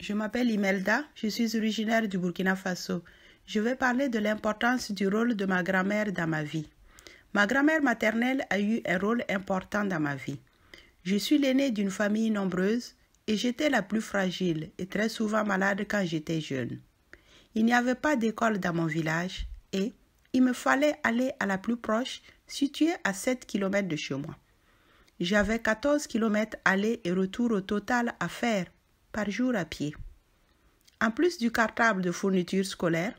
Je m'appelle Imelda, je suis originaire du Burkina Faso. Je vais parler de l'importance du rôle de ma grand-mère dans ma vie. Ma grand-mère maternelle a eu un rôle important dans ma vie. Je suis l'aînée d'une famille nombreuse et j'étais la plus fragile et très souvent malade quand j'étais jeune. Il n'y avait pas d'école dans mon village et il me fallait aller à la plus proche, située à 7 km de chez moi. J'avais 14 km aller et retour au total à faire par jour à pied. En plus du cartable de fourniture scolaire,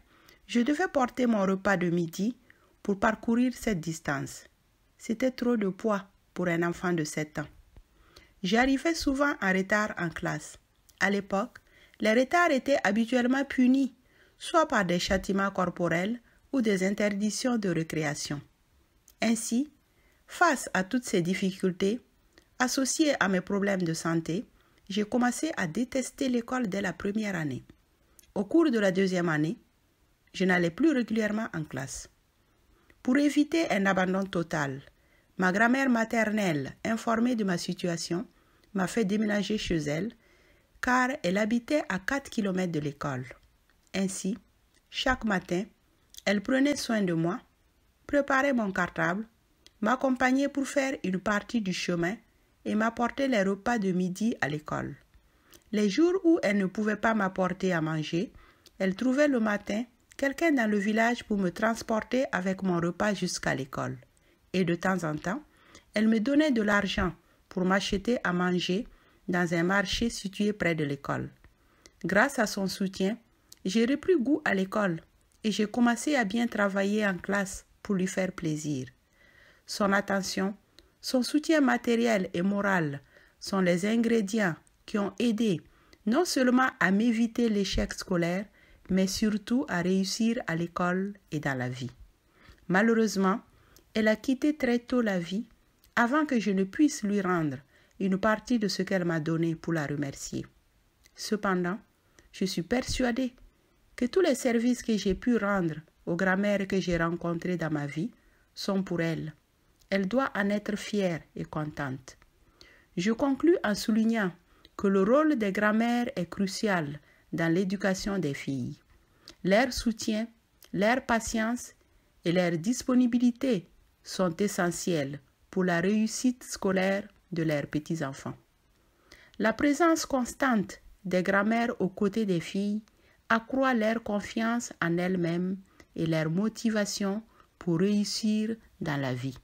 je devais porter mon repas de midi pour parcourir cette distance. C'était trop de poids pour un enfant de 7 ans. J'arrivais souvent en retard en classe. À l'époque, les retards étaient habituellement punis, soit par des châtiments corporels ou des interdictions de récréation. Ainsi, face à toutes ces difficultés, associées à mes problèmes de santé, j'ai commencé à détester l'école dès la première année. Au cours de la deuxième année, je n'allais plus régulièrement en classe. Pour éviter un abandon total, ma grand-mère maternelle, informée de ma situation, m'a fait déménager chez elle, car elle habitait à 4 km de l'école. Ainsi, chaque matin, elle prenait soin de moi, préparait mon cartable, m'accompagnait pour faire une partie du chemin et m'apportait les repas de midi à l'école. Les jours où elle ne pouvait pas m'apporter à manger, elle trouvait le matin quelqu'un dans le village pour me transporter avec mon repas jusqu'à l'école. Et de temps en temps, elle me donnait de l'argent pour m'acheter à manger dans un marché situé près de l'école. Grâce à son soutien, j'ai repris goût à l'école et j'ai commencé à bien travailler en classe pour lui faire plaisir. Son attention son soutien matériel et moral sont les ingrédients qui ont aidé non seulement à m'éviter l'échec scolaire, mais surtout à réussir à l'école et dans la vie. Malheureusement, elle a quitté très tôt la vie avant que je ne puisse lui rendre une partie de ce qu'elle m'a donné pour la remercier. Cependant, je suis persuadée que tous les services que j'ai pu rendre aux grammaires que j'ai rencontrées dans ma vie sont pour elle elle doit en être fière et contente. Je conclus en soulignant que le rôle des grammaires est crucial dans l'éducation des filles. Leur soutien, leur patience et leur disponibilité sont essentiels pour la réussite scolaire de leurs petits-enfants. La présence constante des grammaires aux côtés des filles accroît leur confiance en elles-mêmes et leur motivation pour réussir dans la vie.